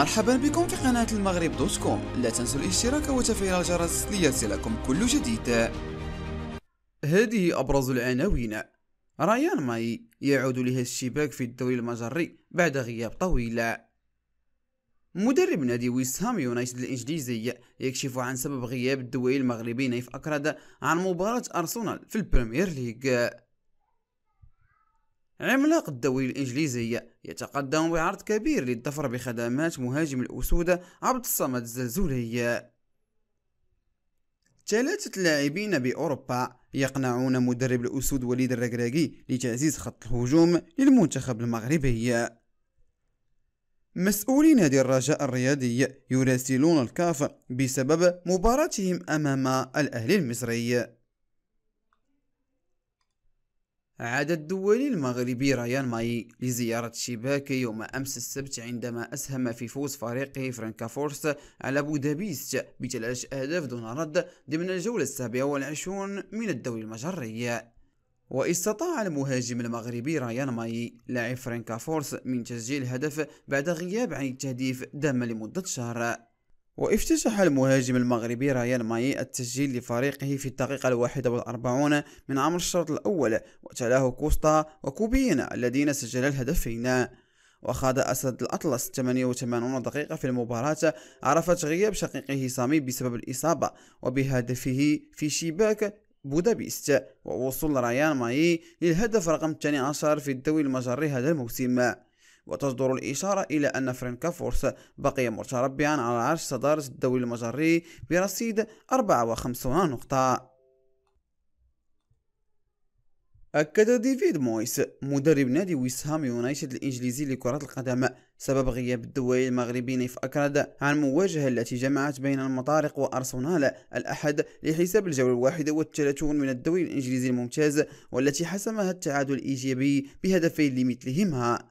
مرحبا بكم في قناة المغرب دوت كوم لا تنسوا الاشتراك وتفعيل الجرس ليصلكم كل جديد هذه أبرز العناوين ريان ماي يعود لها الشباك في الدوري المجري بعد غياب طويل مدرب نادي ويست هام يونايتد الإنجليزي يكشف عن سبب غياب الدوري المغربي نايف أكراد عن مباراة أرسنال في البريمير ليج عملاق الدوري الإنجليزي يتقدم بعرض كبير للظفر بخدمات مهاجم الأسود عبد الصمد الزلزولي ثلاثة لاعبين بأوروبا يقنعون مدرب الأسود وليد الركراكي لتعزيز خط الهجوم للمنتخب المغربي مسؤولي نادي الرجاء الرياضي يراسلون الكاف بسبب مباراتهم أمام الأهلي المصري عاد الدولي المغربي ريان ماي لزيارة شباك يوم أمس السبت عندما أسهم في فوز فريقه فورس على بودابيست بثلاث أهداف دون رد ضمن الجولة السابعة والعشرون من الدوري المجري واستطاع المهاجم المغربي ريان ماي لاعب فورس من تسجيل هدف بعد غياب عن التهديف دام لمدة شهر وافتتح المهاجم المغربي ريان ماي التسجيل لفريقه في الدقيقة الواحدة والأربعون من عمر الشوط الأول وتلاه كوستا وكوبينا الذين سجلا الهدفين وخاض أسد الأطلس 88 دقيقة في المباراة عرفت غياب شقيقه سامي بسبب الإصابة وبهدفه في شباك بودابيست ووصول ريان ماي للهدف رقم 12 في الدوري المجري هذا الموسم وتصدر الإشارة إلى أن فورس بقي متربعا على عرش صدارة الدوري المجري برصيد 54 نقطة أكد ديفيد مويس مدرب نادي ويسهام يونايتد الإنجليزي لكرة القدم سبب غياب الدوري المغربي نيف أكراد عن مواجهة التي جمعت بين المطارق وأرسنال الأحد لحساب الجولة الواحدة والثلاثون من الدوري الإنجليزي الممتاز والتي حسمها التعادل الإيجابي بهدفين لمثلهما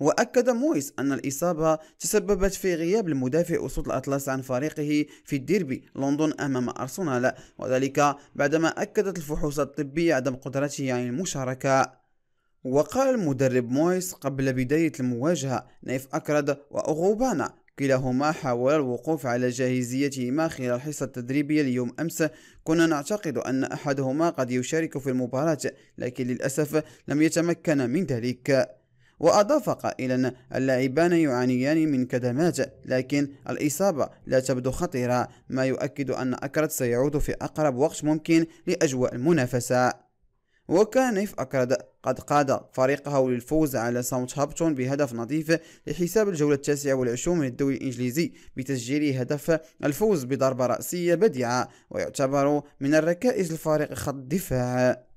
وأكد مويس أن الإصابة تسببت في غياب المدافع أسود الأطلس عن فريقه في الديربي لندن أمام أرسنال وذلك بعدما أكدت الفحوص الطبية عدم قدرته عن المشاركة وقال المدرب مويس قبل بداية المواجهة نيف أكرد وأغوبانا كلاهما حاول الوقوف على جاهزيتهما خلال الحصة التدريبية اليوم أمس كنا نعتقد أن أحدهما قد يشارك في المباراة لكن للأسف لم يتمكن من ذلك وأضاف قائلا اللاعبان يعانيان من كدمات لكن الإصابة لا تبدو خطيرة ما يؤكد أن أكرد سيعود في أقرب وقت ممكن لأجواء المنافسة وكان نيف أكرد قد قاد فريقه للفوز على ساوث هابتون بهدف نظيف لحساب الجولة التاسعة والعشرون من الدوري الإنجليزي بتسجيل هدف الفوز بضربة رأسية بديعة ويعتبر من الركائز الفريق خط الدفاع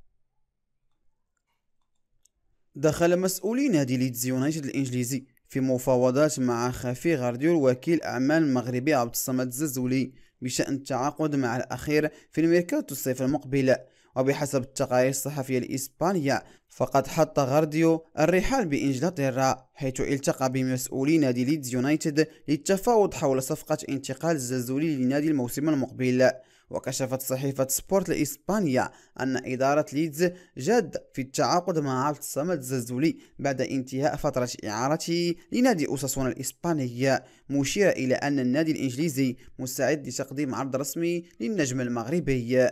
دخل مسؤولي نادي ليدز يونايتد الإنجليزي في مفاوضات مع خفي غارديول وكيل أعمال المغربي عبد الصمد الززولي بشأن التعاقد مع الأخير في الميركاتو الصيف المقبل وبحسب التقارير الصحفية الإسبانية فقد حط غارديو الرحال بإنجلترا حيث التقى بمسؤولي نادي ليدز يونايتد للتفاوض حول صفقة انتقال الززولي لنادي الموسم المقبل وكشفت صحيفة سبورت لإسبانيا أن إدارة ليدز جاد في التعاقد مع عبد الصمد الزازولي بعد انتهاء فترة إعارته لنادي أوساسونا الإسباني مشيرة إلى أن النادي الإنجليزي مستعد لتقديم عرض رسمي للنجم المغربي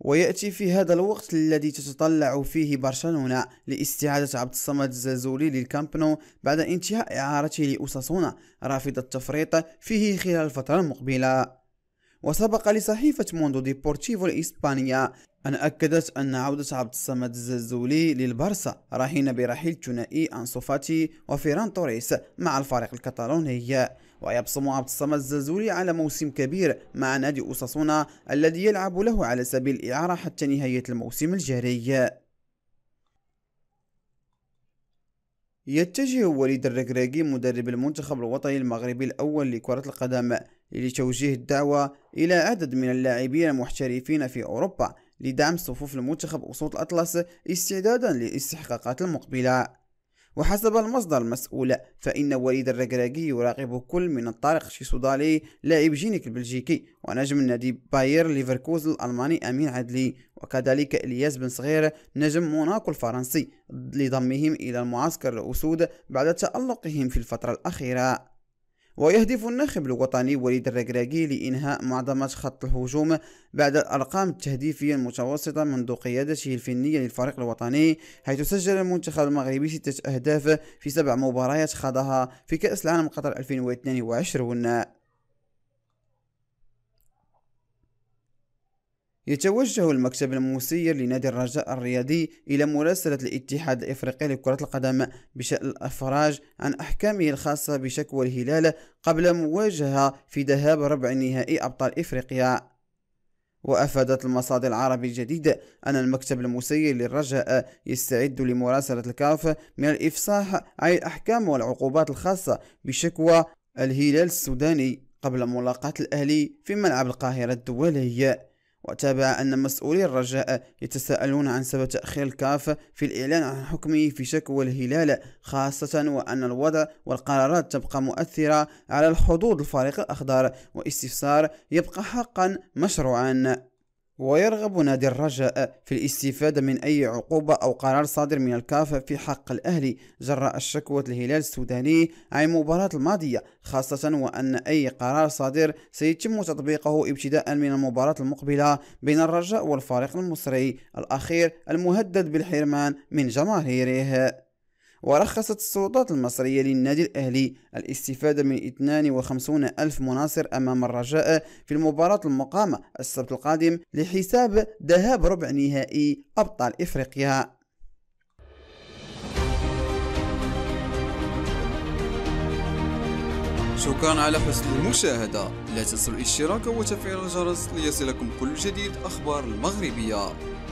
ويأتي في هذا الوقت الذي تتطلع فيه برشلونة لاستعادة عبد الصمد الزازولي للكامبنو بعد انتهاء إعارته لأوساسونا رافض التفريط فيه خلال الفترة المقبلة وسبق لصحيفة موندو ديبورتيفو الإسبانية أن أكدت أن عودة عبد الصمد الزلزولي للبرسا رهين برحيل ثنائي أنسو فاتي وفيران توريس مع الفريق الكتالوني ويبصم عبد الصمد الزلزولي على موسم كبير مع نادي أوساسونا الذي يلعب له على سبيل الإعارة حتى نهاية الموسم الجاري يتجه وليد الركراكي مدرب المنتخب الوطني المغربي الأول لكرة القدم لتوجيه الدعوة إلى عدد من اللاعبين المحترفين في أوروبا لدعم صفوف المنتخب أسود الأطلس استعدادا للاستحقاقات المقبلة وحسب المصدر المسؤول فإن وليد الركراكي يراقب كل من الطارق شيسودالي لاعب جينيك البلجيكي ونجم نادي باير ليفركوز الألماني أمين عدلي وكذلك إلياس بن صغير نجم موناكو الفرنسي لضمهم إلى المعسكر الأسود بعد تألقهم في الفترة الأخيرة ويهدف الناخب الوطني وليد الركراكي لإنهاء معظمة خط الهجوم بعد الأرقام التهديفية المتوسطة منذ قيادته الفنية للفريق الوطني حيث سجل المنتخب المغربي ستة أهداف في سبع مباريات خاضها في كأس العالم قطر 2022 يتوجه المكتب المسير لنادي الرجاء الرياضي إلى مراسلة الاتحاد الإفريقي لكرة القدم بشأن الإفراج عن أحكامه الخاصة بشكوى الهلال قبل مواجهة في ذهاب ربع نهائي أبطال إفريقيا وأفادت المصادر العربية الجديدة أن المكتب المسير للرجاء يستعد لمراسلة الكاف من الإفصاح عن الأحكام والعقوبات الخاصة بشكوى الهلال السوداني قبل ملاقاة الأهلي في ملعب القاهرة الدولية وتابع أن مسؤولي الرجاء يتساءلون عن سبب تأخير الكاف في الإعلان عن حكمه في شكوى الهلال خاصة وأن الوضع والقرارات تبقى مؤثرة على الحدود الفريق الأخضر واستفسار يبقى حقا مشروعا ويرغب نادي الرجاء في الاستفادة من أي عقوبة أو قرار صادر من الكاف في حق الأهلي جراء شكوى الهلال السوداني عن المباراة الماضية خاصة وأن أي قرار صادر سيتم تطبيقه ابتداء من المباراة المقبلة بين الرجاء والفريق المصري الأخير المهدد بالحرمان من جماهيره ورخصت السلطات المصرية للنادي الأهلي الاستفادة من 52 ألف مناصر أمام الرجاء في المباراة المقامة السبت القادم لحساب ذهاب ربع نهائي أبطال إفريقيا شكرا على حسن المشاهدة لا تنسوا الاشتراك وتفعيل الجرس ليصلكم كل جديد أخبار المغربية